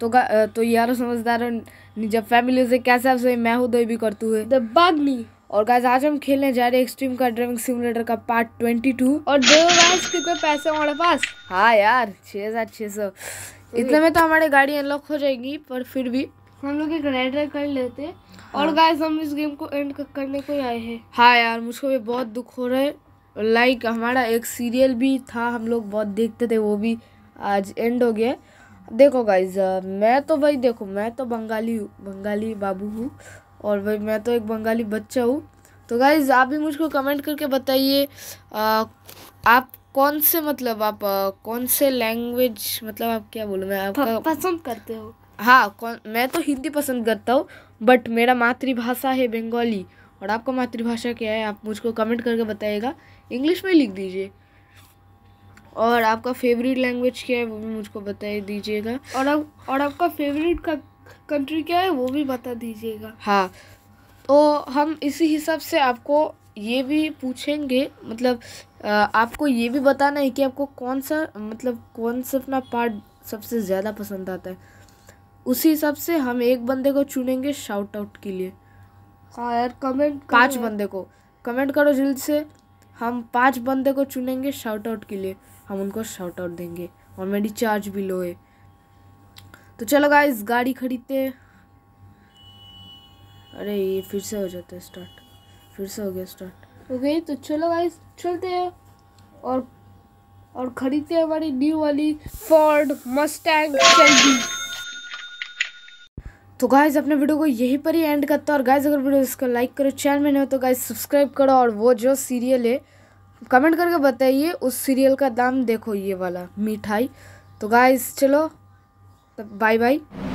तो तो यारो समझदार जब फैमिली से कैसे आप सभी मैं हूँ दो भी करती हुए द बागमी और गाइस आज हम खेलने जा रहे हैं एक्सट्रीम का ड्राइविंग सिमुलेटर का पार्ट ट्वेंटी टू और दो गाइस कितने पैसे हमारे पास हाँ यार छः हज़ार छः सौ तो इतने में तो हमारी गाड़ी अनलॉक हो जाएगी पर फिर भी हम लोग एक राइडर कर लेते हैं हाँ। और गाइस हम इस गेम को एंड करने को आए हैं हाँ यार मुझको भी बहुत दुख हो रहा है लाइक हमारा एक सीरियल भी था हम लोग बहुत देखते थे वो भी आज एंड हो गया देखो गाइज uh, मैं तो भाई देखो मैं तो बंगाली हूँ बंगाली बाबू हूँ और भाई मैं तो एक बंगाली बच्चा हूँ तो गाइज आप भी मुझको कमेंट करके बताइए uh, आप कौन से मतलब आप uh, कौन से लैंग्वेज मतलब आप क्या बोलूँ मैं आपका पसंद करते हो हाँ कौन मैं तो हिंदी पसंद करता हूँ बट मेरा मातृभाषा है बंगाली और आपका मातृभाषा क्या है आप मुझको कमेंट करके बताइएगा इंग्लिश में लिख दीजिए और आपका फेवरेट लैंग्वेज क्या है वो भी मुझको बता दीजिएगा और आप, और आपका फेवरेट का कंट्री क्या है वो भी बता दीजिएगा हाँ तो हम इसी हिसाब से आपको ये भी पूछेंगे मतलब आपको ये भी बताना है कि आपको कौन सा मतलब कौन सा अपना पार्ट सबसे ज़्यादा पसंद आता है उसी हिसाब से हम एक बंदे को चुनेंगे शाउट आउट के लिए हाँ यार कमेंट पांच बंदे को कमेंट करो जल्द से हम पांच बंदे को चुनेंगे शॉर्ट आउट के लिए हम उनको शॉर्ट आउट देंगे और मेरी चार्ज भी लो है तो चलो गाइस गाड़ी खरीदते अरे ये फिर से हो जाता है स्टार्ट फिर से हो गया स्टार्ट हो गई तो चलो गाइस चलते हैं और और खरीदते हैं हमारी न्यू वाली फोर्ड मस्टैंग चलती तो गाइज अपने वीडियो को यहीं पर ही एंड करता है और गाइज अगर वीडियो इसको लाइक करो चैनल में नहीं हो तो गाइज सब्सक्राइब करो और वो जो सीरियल है कमेंट करके बताइए उस सीरियल का दाम देखो ये वाला मिठाई तो गाइज चलो तब बाय बाय